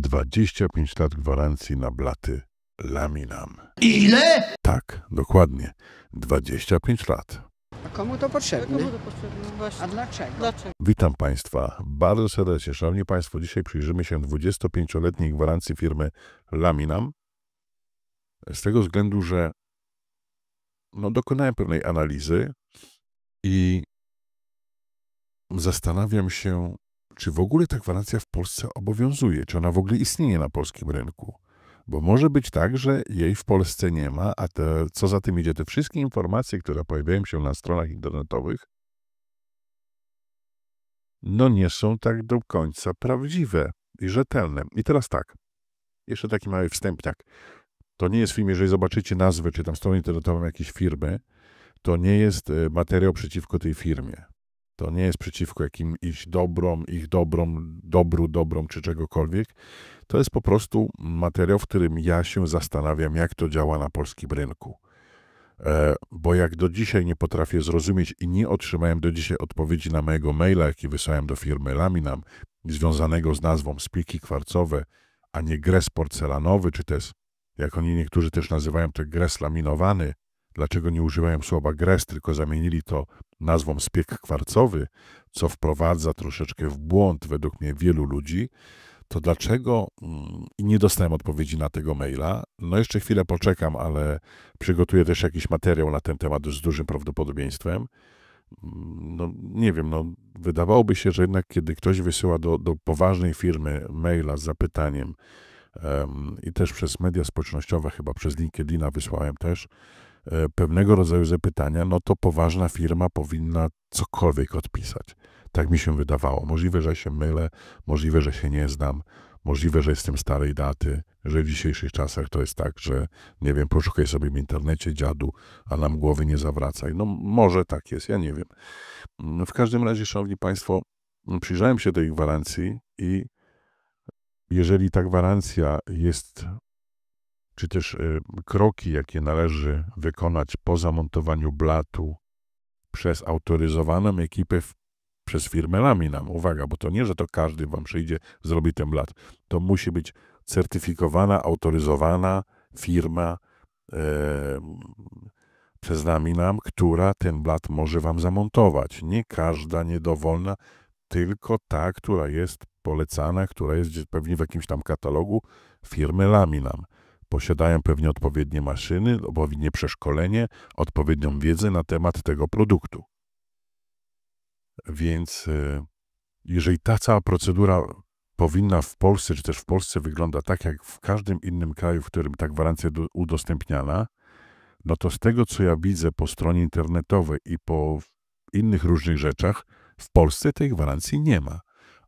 25 lat gwarancji na blaty Laminam. Ile? Tak, dokładnie. 25 lat. A komu to potrzebne? No A dlaczego? dlaczego? Witam Państwa bardzo serdecznie. Szanowni Państwo, dzisiaj przyjrzymy się 25-letniej gwarancji firmy Laminam. Z tego względu, że no, dokonałem pewnej analizy i zastanawiam się, czy w ogóle ta gwarancja w Polsce obowiązuje, czy ona w ogóle istnieje na polskim rynku. Bo może być tak, że jej w Polsce nie ma, a te, co za tym idzie, te wszystkie informacje, które pojawiają się na stronach internetowych, no nie są tak do końca prawdziwe i rzetelne. I teraz tak, jeszcze taki mały wstępniak. To nie jest film, jeżeli zobaczycie nazwy czy tam stronę internetową jakiejś firmy, to nie jest e, materiał przeciwko tej firmie. To nie jest przeciwko jakimś dobrom, ich dobrom, dobru, dobrom czy czegokolwiek. To jest po prostu materiał, w którym ja się zastanawiam, jak to działa na polskim rynku. E, bo jak do dzisiaj nie potrafię zrozumieć i nie otrzymałem do dzisiaj odpowiedzi na mojego maila, jaki wysłałem do firmy Laminam, związanego z nazwą Spiki Kwarcowe, a nie Gres Porcelanowy, czy też, jak oni niektórzy też nazywają, to Gres Laminowany, Dlaczego nie używają słowa gres, tylko zamienili to nazwą spiek kwarcowy, co wprowadza troszeczkę w błąd według mnie wielu ludzi, to dlaczego mm, i nie dostałem odpowiedzi na tego maila? No jeszcze chwilę poczekam, ale przygotuję też jakiś materiał na ten temat z dużym prawdopodobieństwem. Mm, no nie wiem, no wydawałoby się, że jednak kiedy ktoś wysyła do, do poważnej firmy maila z zapytaniem um, i też przez media społecznościowe, chyba przez LinkedIna wysłałem też, E, pewnego rodzaju zapytania, no to poważna firma powinna cokolwiek odpisać. Tak mi się wydawało. Możliwe, że się mylę, możliwe, że się nie znam, możliwe, że jestem starej daty, że w dzisiejszych czasach to jest tak, że nie wiem, poszukaj sobie w internecie dziadu, a nam głowy nie zawracaj. No może tak jest, ja nie wiem. W każdym razie, szanowni państwo, przyjrzałem się tej gwarancji i jeżeli ta gwarancja jest czy też y, kroki, jakie należy wykonać po zamontowaniu blatu przez autoryzowaną ekipę przez firmę Laminam. Uwaga, bo to nie, że to każdy wam przyjdzie, zrobi ten blat. To musi być certyfikowana, autoryzowana firma e, przez Laminam, która ten blat może wam zamontować. Nie każda niedowolna, tylko ta, która jest polecana, która jest pewnie w jakimś tam katalogu firmy Laminam posiadają pewnie odpowiednie maszyny, odpowiednie przeszkolenie, odpowiednią wiedzę na temat tego produktu. Więc e, jeżeli ta cała procedura powinna w Polsce, czy też w Polsce wygląda tak, jak w każdym innym kraju, w którym ta gwarancja udostępniana, no to z tego, co ja widzę po stronie internetowej i po innych różnych rzeczach, w Polsce tej gwarancji nie ma.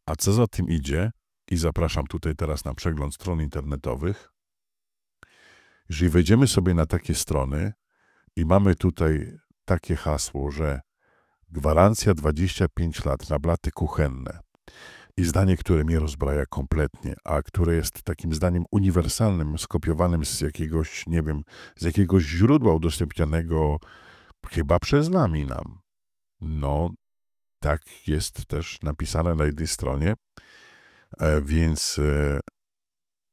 A co za tym idzie, i zapraszam tutaj teraz na przegląd stron internetowych, jeżeli wejdziemy sobie na takie strony i mamy tutaj takie hasło, że gwarancja 25 lat na blaty kuchenne i zdanie, które mnie rozbraja kompletnie, a które jest takim zdaniem uniwersalnym, skopiowanym z jakiegoś, nie wiem, z jakiegoś źródła udostępnianego chyba przez nami nam. No, tak jest też napisane na jednej stronie, e, więc e,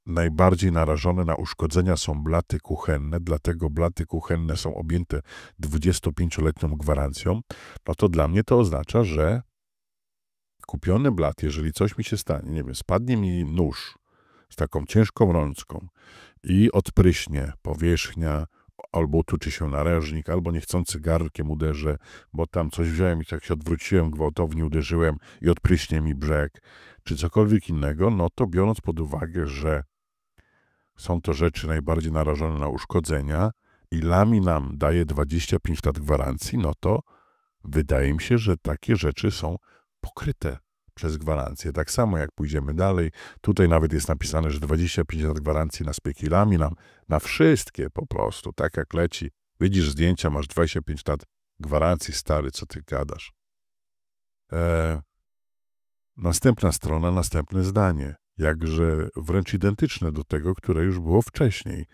Najbardziej narażone na uszkodzenia są blaty kuchenne, dlatego blaty kuchenne są objęte 25-letnią gwarancją. No to dla mnie to oznacza, że kupiony blat, jeżeli coś mi się stanie, nie wiem, spadnie mi nóż z taką ciężką rączką i odpryśnie powierzchnia, albo tuczy się nareżnik, albo niechcący garnkiem uderzę, bo tam coś wziąłem i tak się odwróciłem, gwałtownie uderzyłem i odpryśnie mi brzeg, czy cokolwiek innego, no to biorąc pod uwagę, że są to rzeczy najbardziej narażone na uszkodzenia i Lami nam daje 25 lat gwarancji, no to wydaje mi się, że takie rzeczy są pokryte przez gwarancję. Tak samo jak pójdziemy dalej, tutaj nawet jest napisane, że 25 lat gwarancji na spieki laminam, na wszystkie po prostu, tak jak leci. Widzisz zdjęcia, masz 25 lat gwarancji, stary, co ty gadasz. Eee, następna strona, następne zdanie jakże wręcz identyczne do tego, które już było wcześniej.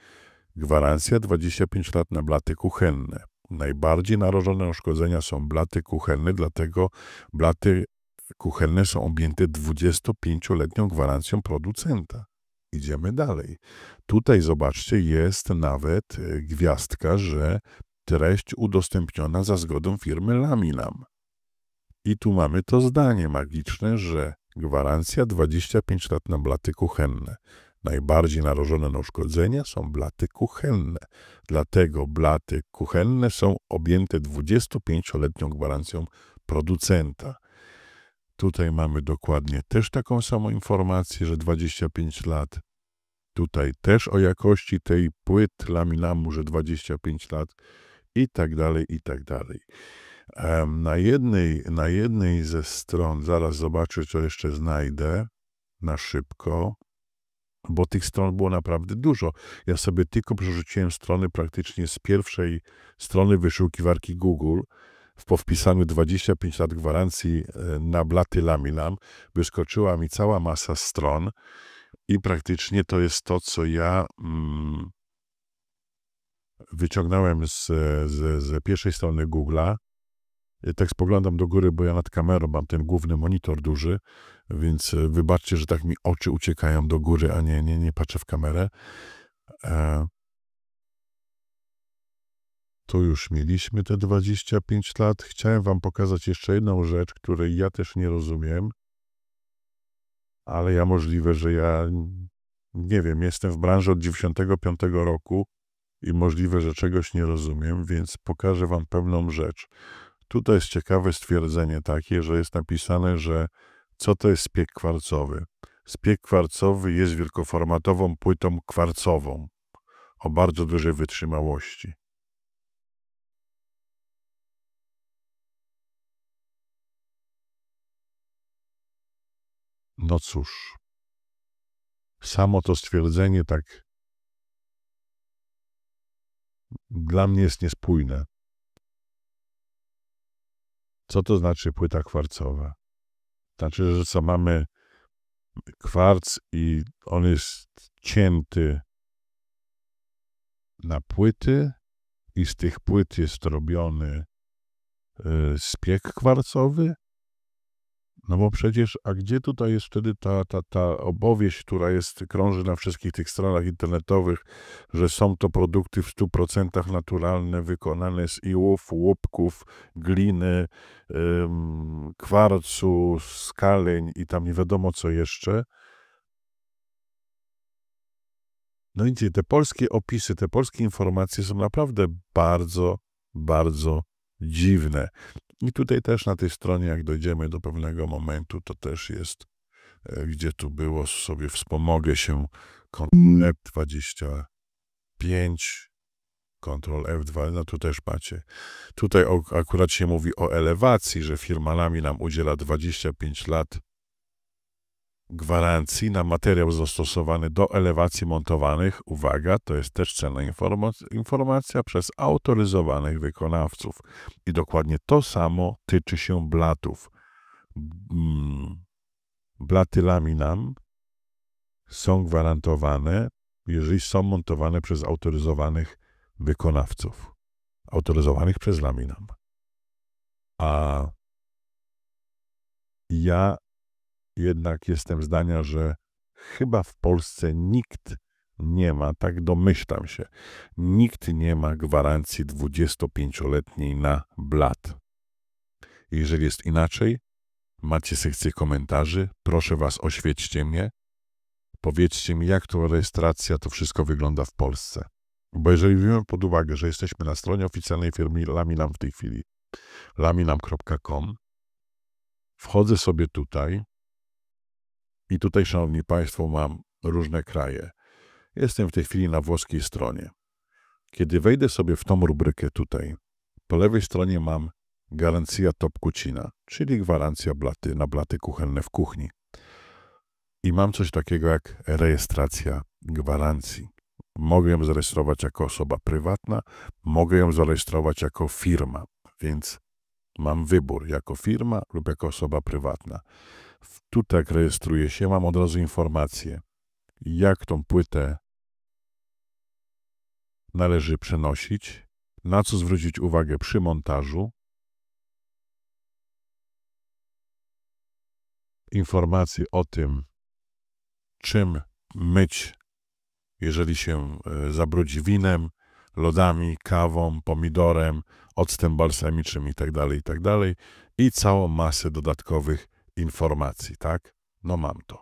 Gwarancja 25 lat na blaty kuchenne. Najbardziej narażone uszkodzenia są blaty kuchenne, dlatego blaty kuchenne są objęte 25-letnią gwarancją producenta. Idziemy dalej. Tutaj zobaczcie, jest nawet e, gwiazdka, że treść udostępniona za zgodą firmy Laminam. I tu mamy to zdanie magiczne, że Gwarancja 25 lat na blaty kuchenne. Najbardziej narażone na uszkodzenia są blaty kuchenne. Dlatego blaty kuchenne są objęte 25-letnią gwarancją producenta. Tutaj mamy dokładnie też taką samą informację, że 25 lat. Tutaj też o jakości tej płyt laminamu, że 25 lat i tak dalej, i tak dalej. Na jednej, na jednej ze stron, zaraz zobaczę, co jeszcze znajdę na szybko, bo tych stron było naprawdę dużo. Ja sobie tylko przerzuciłem strony praktycznie z pierwszej strony wyszukiwarki Google, w powpisaniu 25 lat gwarancji e, na blaty laminam wyskoczyła mi cała masa stron i praktycznie to jest to, co ja mm, wyciągnąłem z, z, z pierwszej strony Google'a tak spoglądam do góry, bo ja nad kamerą mam ten główny monitor duży, więc e, wybaczcie, że tak mi oczy uciekają do góry, a nie, nie, nie patrzę w kamerę. E... Tu już mieliśmy te 25 lat. Chciałem Wam pokazać jeszcze jedną rzecz, której ja też nie rozumiem, ale ja możliwe, że ja nie wiem, jestem w branży od 95 roku i możliwe, że czegoś nie rozumiem, więc pokażę Wam pewną rzecz. Tutaj jest ciekawe stwierdzenie takie, że jest napisane, że co to jest spiek kwarcowy? Spiek kwarcowy jest wielkoformatową płytą kwarcową o bardzo dużej wytrzymałości. No cóż, samo to stwierdzenie tak dla mnie jest niespójne. Co to znaczy płyta kwarcowa? Znaczy, że co mamy kwarc i on jest cięty na płyty i z tych płyt jest robiony y, spiek kwarcowy, no bo przecież, a gdzie tutaj jest wtedy ta, ta, ta opowieść, która jest, krąży na wszystkich tych stronach internetowych, że są to produkty w 100% naturalne, wykonane z iłów, łupków, gliny, ym, kwarcu, skaleń i tam nie wiadomo co jeszcze. No i te polskie opisy, te polskie informacje są naprawdę bardzo, bardzo dziwne. I tutaj też na tej stronie, jak dojdziemy do pewnego momentu, to też jest, e, gdzie tu było sobie wspomogę się, Ctrl F25, Ctrl F2, no tu też macie. Tutaj akurat się mówi o elewacji, że firma nami nam udziela 25 lat gwarancji na materiał zastosowany do elewacji montowanych, uwaga, to jest też cenna informacja, przez autoryzowanych wykonawców. I dokładnie to samo tyczy się blatów. Mm, blaty laminam są gwarantowane, jeżeli są montowane przez autoryzowanych wykonawców, autoryzowanych przez laminam. A ja jednak jestem zdania, że chyba w Polsce nikt nie ma, tak domyślam się, nikt nie ma gwarancji 25-letniej na blat. Jeżeli jest inaczej, macie sekcję komentarzy, proszę Was, oświećcie mnie. Powiedzcie mi, jak to rejestracja, to wszystko wygląda w Polsce. Bo jeżeli weźmiemy pod uwagę, że jesteśmy na stronie oficjalnej firmy Laminam w tej chwili, laminam.com, wchodzę sobie tutaj, i tutaj, szanowni państwo, mam różne kraje. Jestem w tej chwili na włoskiej stronie. Kiedy wejdę sobie w tą rubrykę tutaj, po lewej stronie mam Garancja Top Kucina, czyli gwarancja blaty na blaty kuchenne w kuchni. I mam coś takiego jak rejestracja gwarancji. Mogę ją zarejestrować jako osoba prywatna, mogę ją zarejestrować jako firma, więc mam wybór jako firma lub jako osoba prywatna w tutek rejestruję się, mam od razu informację, jak tą płytę należy przenosić, na co zwrócić uwagę przy montażu, informacji o tym, czym myć, jeżeli się e, zabrudzi winem, lodami, kawą, pomidorem, octem balsamicznym itd., tak itd. Tak i całą masę dodatkowych informacji, tak? No mam to.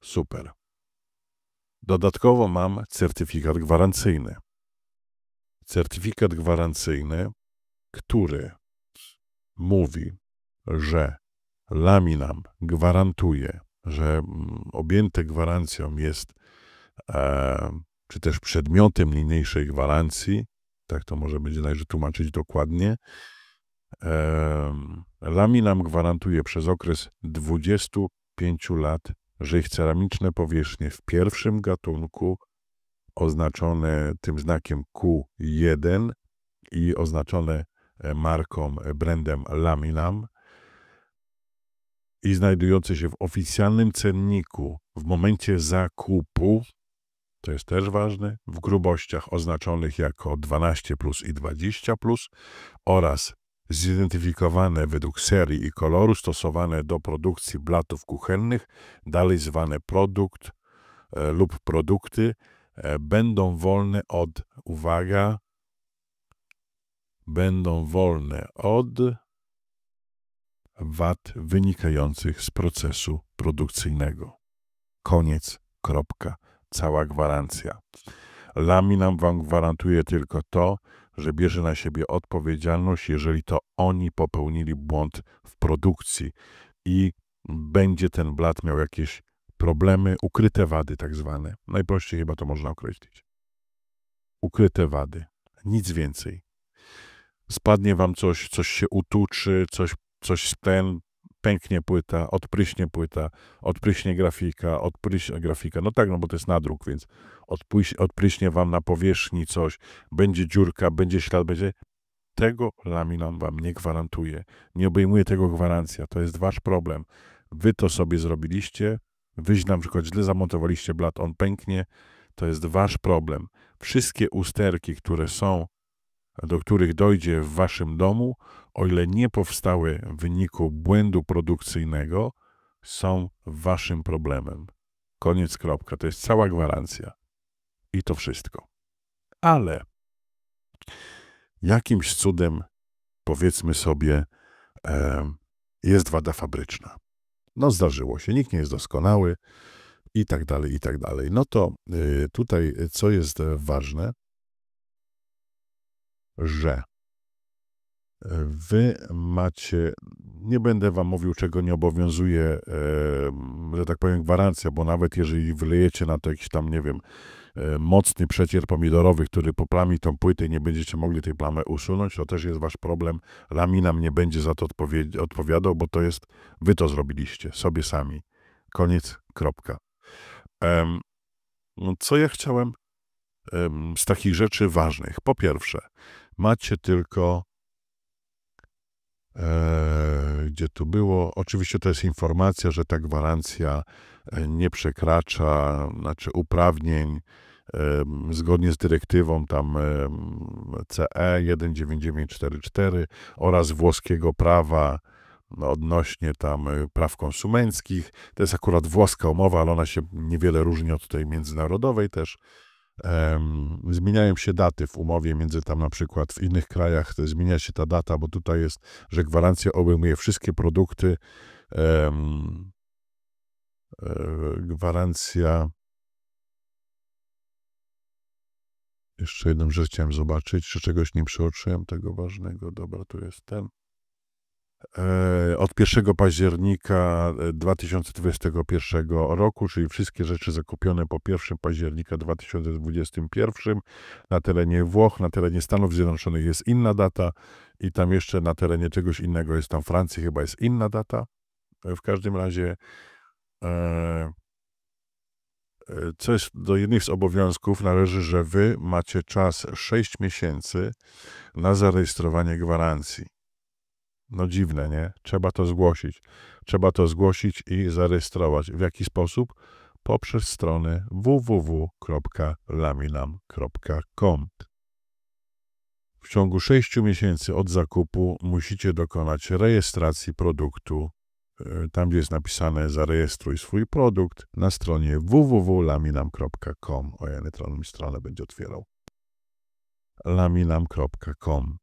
Super. Dodatkowo mam certyfikat gwarancyjny. Certyfikat gwarancyjny, który mówi, że laminam gwarantuje, że mm, objęte gwarancją jest, e, czy też przedmiotem niniejszej gwarancji, tak to może będzie należy tłumaczyć dokładnie, Laminam gwarantuje przez okres 25 lat, że ich ceramiczne powierzchnie w pierwszym gatunku oznaczone tym znakiem Q1 i oznaczone e, marką, e, brandem Laminam i znajdujące się w oficjalnym cenniku w momencie zakupu, to jest też ważne, w grubościach oznaczonych jako 12 plus i 20 plus oraz zidentyfikowane według serii i koloru stosowane do produkcji blatów kuchennych, dalej zwane produkt e, lub produkty, e, będą wolne od, uwaga, będą wolne od wad wynikających z procesu produkcyjnego. Koniec, kropka, cała gwarancja. Laminam Wam gwarantuje tylko to, że bierze na siebie odpowiedzialność, jeżeli to oni popełnili błąd w produkcji i będzie ten blat miał jakieś problemy, ukryte wady tak zwane. Najprościej chyba to można określić. Ukryte wady, nic więcej. Spadnie wam coś, coś się utuczy, coś, coś ten, pęknie płyta, odpryśnie płyta, odpryśnie grafika, odpryśnie grafika. No tak, no bo to jest nadruk, więc odpryś, odpryśnie wam na powierzchni coś, będzie dziurka, będzie ślad, będzie... Tego laminat wam nie gwarantuje. Nie obejmuje tego gwarancja. To jest wasz problem. Wy to sobie zrobiliście, wyź na przykład źle zamontowaliście blat, on pęknie. To jest wasz problem. Wszystkie usterki, które są do których dojdzie w waszym domu, o ile nie powstały w wyniku błędu produkcyjnego, są waszym problemem. Koniec kropka. To jest cała gwarancja. I to wszystko. Ale jakimś cudem, powiedzmy sobie, e, jest wada fabryczna. No zdarzyło się, nikt nie jest doskonały i tak dalej, i tak dalej. No to y, tutaj, co jest ważne, że e, wy macie, nie będę wam mówił, czego nie obowiązuje, że tak powiem, gwarancja, bo nawet jeżeli wylejecie na to jakiś tam, nie wiem, e, mocny przecier pomidorowy, który poplami tą płytę i nie będziecie mogli tej plamy usunąć, to też jest wasz problem. Laminam nie będzie za to odpowi odpowiadał, bo to jest, wy to zrobiliście sobie sami. Koniec, kropka. co ja chciałem z takich rzeczy ważnych? Po pierwsze, Macie tylko, e, gdzie tu było, oczywiście to jest informacja, że ta gwarancja e, nie przekracza, znaczy uprawnień, e, zgodnie z dyrektywą tam CE 19944 e oraz włoskiego prawa no, odnośnie tam praw konsumenckich. To jest akurat włoska umowa, ale ona się niewiele różni od tej międzynarodowej też zmieniają się daty w umowie między tam na przykład w innych krajach zmienia się ta data, bo tutaj jest, że gwarancja obejmuje wszystkie produkty. E, gwarancja. Jeszcze jedną rzecz chciałem zobaczyć, czy czegoś nie przeoczyłem tego ważnego. Dobra, tu jest ten. E, od 1 października 2021 e, roku, czyli wszystkie rzeczy zakupione po 1 października 2021 na terenie Włoch, na terenie Stanów Zjednoczonych jest inna data i tam jeszcze na terenie czegoś innego jest tam Francji chyba jest inna data. E, w każdym razie e, coś do jednych z obowiązków należy, że wy macie czas 6 miesięcy na zarejestrowanie gwarancji. No dziwne, nie? Trzeba to zgłosić. Trzeba to zgłosić i zarejestrować. W jaki sposób? Poprzez strony www.laminam.com. W ciągu 6 miesięcy od zakupu musicie dokonać rejestracji produktu. E, tam, gdzie jest napisane zarejestruj swój produkt na stronie www.laminam.com. O ja stronę będzie otwierał. laminam.com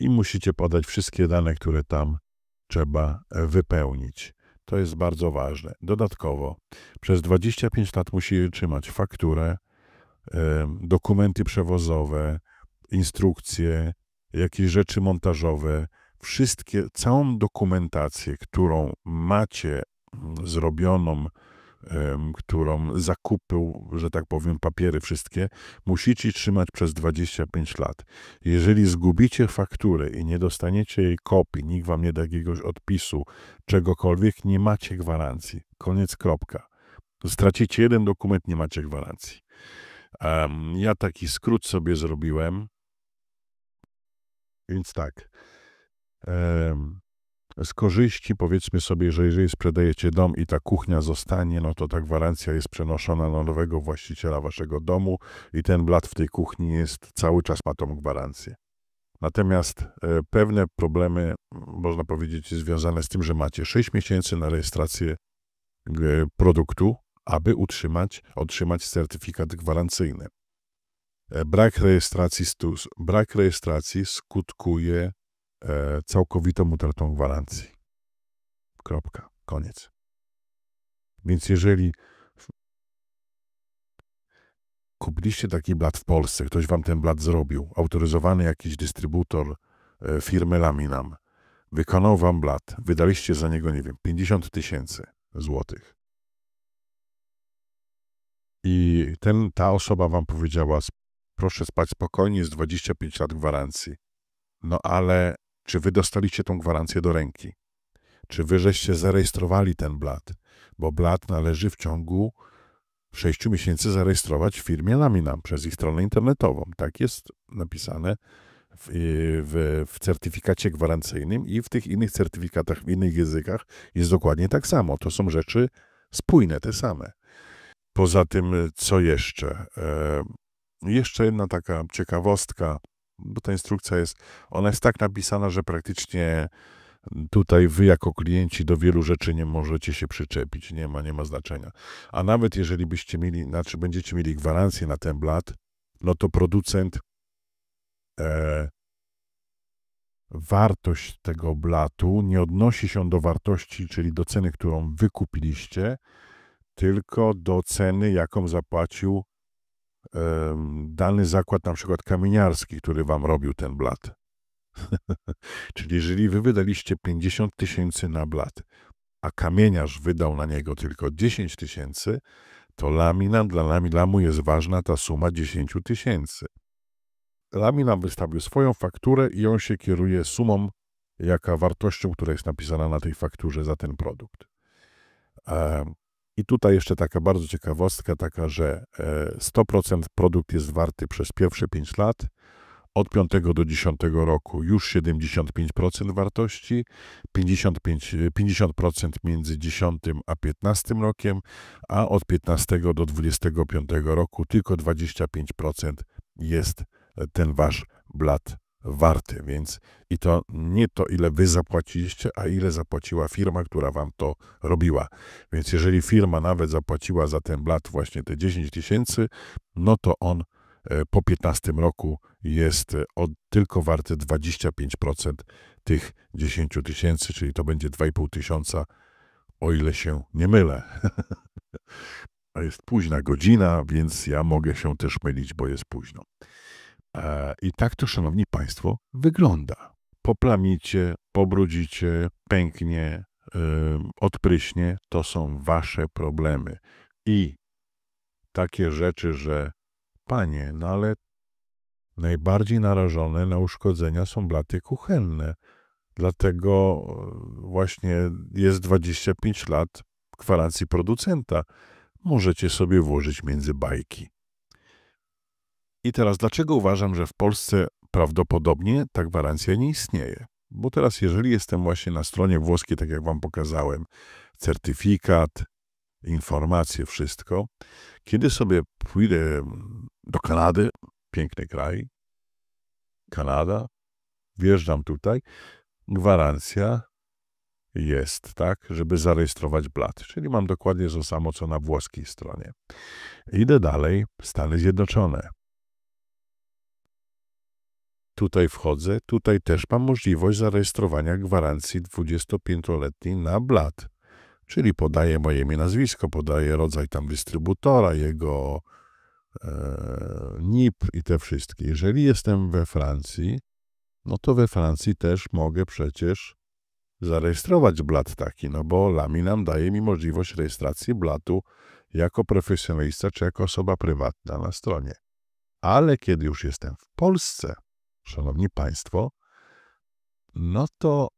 i musicie podać wszystkie dane, które tam trzeba e, wypełnić. To jest bardzo ważne. Dodatkowo przez 25 lat musicie trzymać fakturę, e, dokumenty przewozowe, instrukcje, jakieś rzeczy montażowe, wszystkie, całą dokumentację, którą macie mm, zrobioną którą zakupił, że tak powiem, papiery wszystkie, musicie trzymać przez 25 lat. Jeżeli zgubicie fakturę i nie dostaniecie jej kopii, nikt wam nie da jakiegoś odpisu, czegokolwiek, nie macie gwarancji. Koniec, kropka. Stracicie jeden dokument, nie macie gwarancji. Um, ja taki skrót sobie zrobiłem. Więc tak. Um, z korzyści, powiedzmy sobie, że jeżeli sprzedajecie dom i ta kuchnia zostanie, no to ta gwarancja jest przenoszona na nowego właściciela waszego domu i ten blat w tej kuchni jest cały czas ma tą gwarancję. Natomiast e, pewne problemy, można powiedzieć, związane z tym, że macie 6 miesięcy na rejestrację e, produktu, aby utrzymać, otrzymać certyfikat gwarancyjny. E, brak rejestracji, brak rejestracji skutkuje E, całkowitą utratą gwarancji. Kropka. Koniec. Więc jeżeli kupiliście taki blat w Polsce, ktoś wam ten blat zrobił, autoryzowany jakiś dystrybutor e, firmy Laminam, wykonał wam blat, wydaliście za niego, nie wiem, 50 tysięcy złotych. I ten, ta osoba wam powiedziała, proszę spać spokojnie, jest 25 lat gwarancji. No ale czy wy dostaliście tą gwarancję do ręki? Czy wy żeście zarejestrowali ten blat? Bo blat należy w ciągu 6 miesięcy zarejestrować w firmie Laminam przez ich stronę internetową. Tak jest napisane w, y, w, w, certyfikacie gwarancyjnym i w tych innych certyfikatach, w innych językach jest dokładnie tak samo. To są rzeczy spójne, te same. Poza tym, co jeszcze? E, jeszcze jedna taka ciekawostka bo ta instrukcja jest, ona jest tak napisana, że praktycznie tutaj wy jako klienci do wielu rzeczy nie możecie się przyczepić, nie ma, nie ma znaczenia. A nawet jeżeli byście mieli, znaczy będziecie mieli gwarancję na ten blat, no to producent e, wartość tego blatu nie odnosi się do wartości, czyli do ceny, którą wykupiliście, tylko do ceny, jaką zapłacił dany zakład na przykład kamieniarski, który wam robił ten blat. Czyli jeżeli wy wydaliście 50 tysięcy na blat, a kamieniarz wydał na niego tylko 10 tysięcy, to laminam dla laminamu jest ważna ta suma 10 tysięcy. Laminam wystawił swoją fakturę i on się kieruje sumą, jaka wartością, która jest napisana na tej fakturze za ten produkt. I tutaj jeszcze taka bardzo ciekawostka, taka, że 100% e, produkt jest warty przez pierwsze 5 lat, od 5 do 10 roku już 75% wartości, 55, 50% między 10 a 15 rokiem, a od 15 do 25 roku tylko 25% jest ten wasz blat warty. Więc i to nie to, ile wy zapłaciliście, a ile zapłaciła firma, która wam to robiła. Więc jeżeli firma nawet zapłaciła za ten blat właśnie te 10 tysięcy, no to on e, po 15 roku jest e, od, tylko warty 25% tych 10 tysięcy, czyli to będzie 2,5 tysiąca, o ile się nie mylę. jest późna godzina, więc ja mogę się też mylić, bo jest późno. E, I tak to, szanowni państwo, wygląda. Poplamicie, pobrudzicie, pęknie, odpryśnie, to są wasze problemy. I takie rzeczy, że panie, no ale najbardziej narażone na uszkodzenia są blaty kuchenne. Dlatego e, właśnie jest 25 lat gwarancji producenta. Możecie sobie włożyć między bajki. I teraz, dlaczego uważam, że w Polsce prawdopodobnie ta gwarancja nie istnieje? Bo teraz, jeżeli jestem właśnie na stronie włoskiej, tak jak Wam pokazałem, certyfikat, informacje, wszystko, kiedy sobie pójdę do Kanady, piękny kraj, Kanada, wjeżdżam tutaj, gwarancja jest, tak, żeby zarejestrować blat. Czyli mam dokładnie to samo, co na włoskiej stronie. Idę dalej, Stany Zjednoczone. Tutaj wchodzę, tutaj też mam możliwość zarejestrowania gwarancji 25-letniej na blat. Czyli podaję moje imię, nazwisko, podaję rodzaj tam dystrybutora, jego e, NIP i te wszystkie. Jeżeli jestem we Francji, no to we Francji też mogę przecież zarejestrować blat taki, no bo Laminam daje mi możliwość rejestracji blatu jako profesjonalista czy jako osoba prywatna na stronie. Ale kiedy już jestem w Polsce, Szanowni Państwo, no to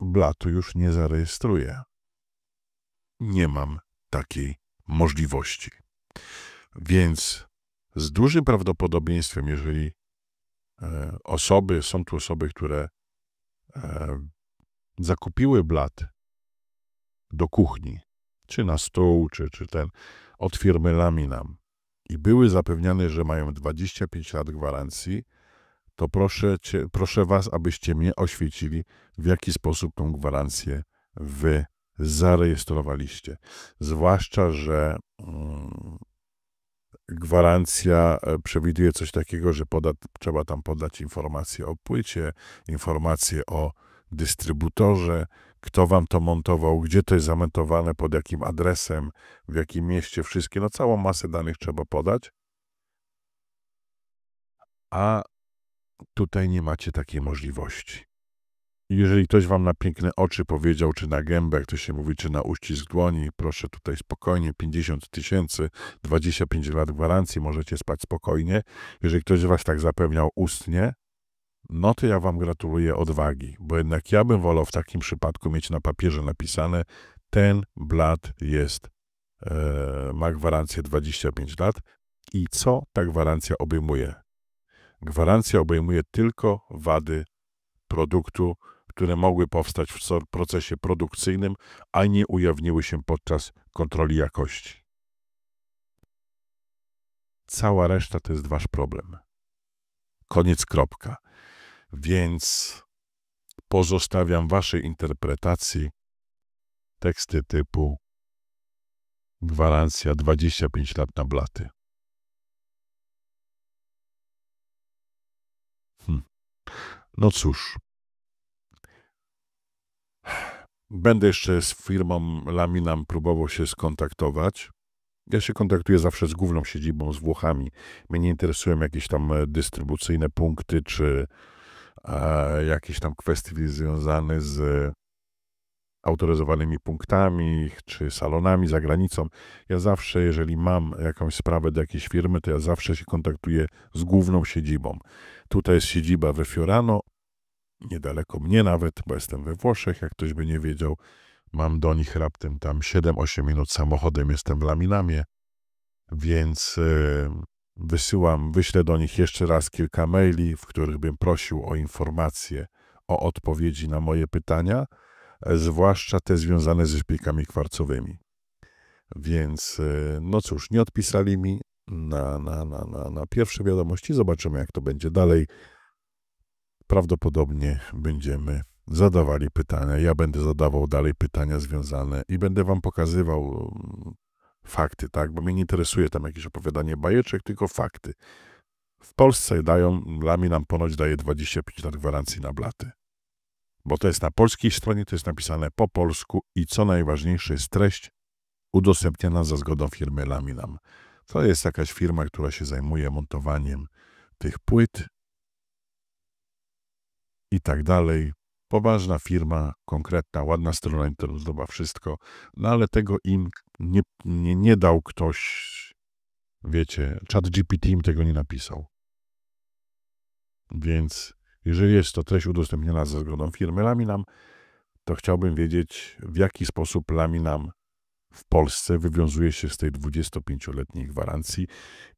blatu już nie zarejestruję. Nie mam takiej możliwości. Więc z dużym prawdopodobieństwem, jeżeli e, osoby, są tu osoby, które e, zakupiły blat do kuchni, czy na stół, czy, czy ten, od firmy Laminam, i były zapewniane, że mają 25 lat gwarancji, to proszę, cię, proszę Was, abyście mnie oświecili, w jaki sposób tą gwarancję Wy zarejestrowaliście. Zwłaszcza, że mm, gwarancja e, przewiduje coś takiego, że poda, trzeba tam podać informacje o płycie, informacje o dystrybutorze, kto wam to montował, gdzie to jest zamontowane, pod jakim adresem, w jakim mieście, wszystkie, no całą masę danych trzeba podać. A tutaj nie macie takiej możliwości. Jeżeli ktoś wam na piękne oczy powiedział, czy na gębę, jak to się mówi, czy na uścisk dłoni, proszę tutaj spokojnie, 50 tysięcy, 25 lat gwarancji, możecie spać spokojnie. Jeżeli ktoś was tak zapewniał ustnie, no to ja Wam gratuluję odwagi, bo jednak ja bym wolał w takim przypadku mieć na papierze napisane, ten blat jest, e, ma gwarancję 25 lat i co ta gwarancja obejmuje. Gwarancja obejmuje tylko wady produktu, które mogły powstać w procesie produkcyjnym, a nie ujawniły się podczas kontroli jakości. Cała reszta to jest wasz problem. Koniec kropka. Więc pozostawiam Waszej interpretacji teksty typu gwarancja 25 lat na blaty. Hm. No cóż. Będę jeszcze z firmą Laminam próbował się skontaktować. Ja się kontaktuję zawsze z główną siedzibą, z Włochami. Mnie nie interesują jakieś tam dystrybucyjne punkty czy jakieś tam kwestie związane z autoryzowanymi punktami czy salonami za granicą. Ja zawsze, jeżeli mam jakąś sprawę do jakiejś firmy, to ja zawsze się kontaktuję z główną siedzibą. Tutaj jest siedziba we Fiorano, niedaleko mnie nawet, bo jestem we Włoszech, jak ktoś by nie wiedział. Mam do nich raptem tam 7-8 minut samochodem, jestem w Laminamie, więc Wysyłam, wyślę do nich jeszcze raz kilka maili, w których bym prosił o informacje, o odpowiedzi na moje pytania, zwłaszcza te związane ze szpilkami kwarcowymi. Więc, e, no cóż, nie odpisali mi na, na, na, na, na pierwsze wiadomości. Zobaczymy, jak to będzie dalej. Prawdopodobnie będziemy zadawali pytania. Ja będę zadawał dalej pytania związane i będę Wam pokazywał fakty, tak? Bo mnie nie interesuje tam jakieś opowiadanie bajeczek, tylko fakty. W Polsce dają, Lami nam ponoć daje 25 lat gwarancji na blaty. Bo to jest na polskiej stronie, to jest napisane po polsku i co najważniejsze jest treść udostępniana za zgodą firmy Laminam. To jest jakaś firma, która się zajmuje montowaniem tych płyt i tak dalej. Poważna firma, konkretna, ładna strona internetowa, wszystko, no ale tego im nie, nie, nie dał ktoś, wiecie, chat GPT im tego nie napisał. Więc jeżeli jest to treść udostępniona ze zgodą firmy Laminam, to chciałbym wiedzieć, w jaki sposób Laminam w Polsce wywiązuje się z tej 25-letniej gwarancji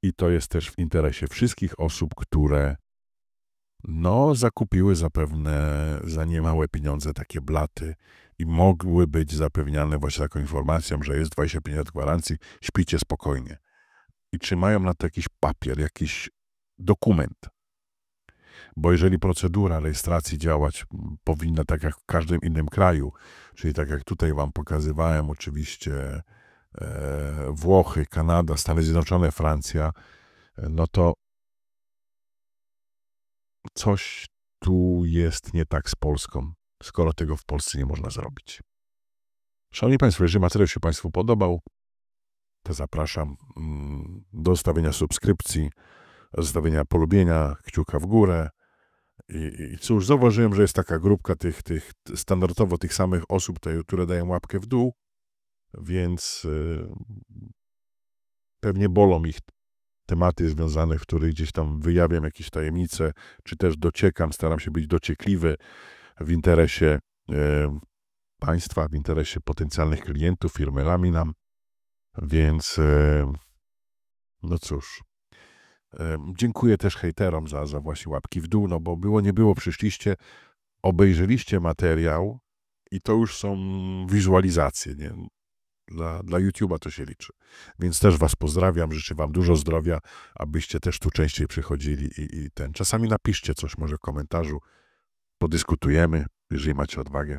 i to jest też w interesie wszystkich osób, które no, zakupiły zapewne za niemałe pieniądze takie blaty i mogły być zapewniane właśnie taką informacją, że jest 25 lat gwarancji, śpicie spokojnie. I trzymają na to jakiś papier, jakiś dokument. Bo jeżeli procedura rejestracji działać powinna tak jak w każdym innym kraju, czyli tak jak tutaj Wam pokazywałem, oczywiście e, Włochy, Kanada, Stany Zjednoczone, Francja, e, no to coś tu jest nie tak z Polską, skoro tego w Polsce nie można zrobić. Szanowni Państwo, jeżeli materiał się Państwu podobał, to zapraszam mm, do stawienia subskrypcji, zostawienia polubienia, kciuka w górę. I, I cóż, zauważyłem, że jest taka grupka tych, tych standardowo tych samych osób, te, które dają łapkę w dół, więc yy, pewnie bolą ich tematy związane, w których gdzieś tam wyjawiam jakieś tajemnice, czy też dociekam, staram się być dociekliwy w interesie e, państwa, w interesie potencjalnych klientów, firmy Laminam. Więc e, no cóż. E, dziękuję też hejterom za, za właśnie łapki w dół, no bo było, nie było, przyszliście, obejrzeliście materiał i to już są wizualizacje, nie? dla, dla YouTube'a to się liczy. Więc też Was pozdrawiam, życzę Wam dużo zdrowia, abyście też tu częściej przychodzili i, i ten. Czasami napiszcie coś może w komentarzu, podyskutujemy, jeżeli macie odwagę.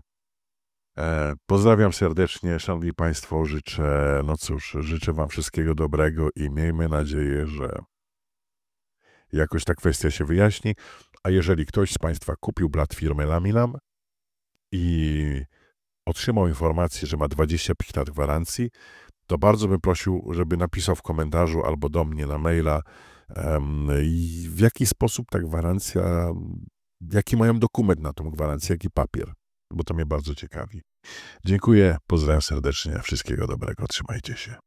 E, pozdrawiam serdecznie, Szanowni Państwo, życzę, no cóż, życzę Wam wszystkiego dobrego i miejmy nadzieję, że jakoś ta kwestia się wyjaśni. A jeżeli ktoś z Państwa kupił brat firmy Laminam i otrzymał informację, że ma 25 lat gwarancji, to bardzo bym prosił, żeby napisał w komentarzu albo do mnie na maila, w jaki sposób ta gwarancja, jaki mają dokument na tą gwarancję, jaki papier, bo to mnie bardzo ciekawi. Dziękuję, pozdrawiam serdecznie, wszystkiego dobrego, trzymajcie się.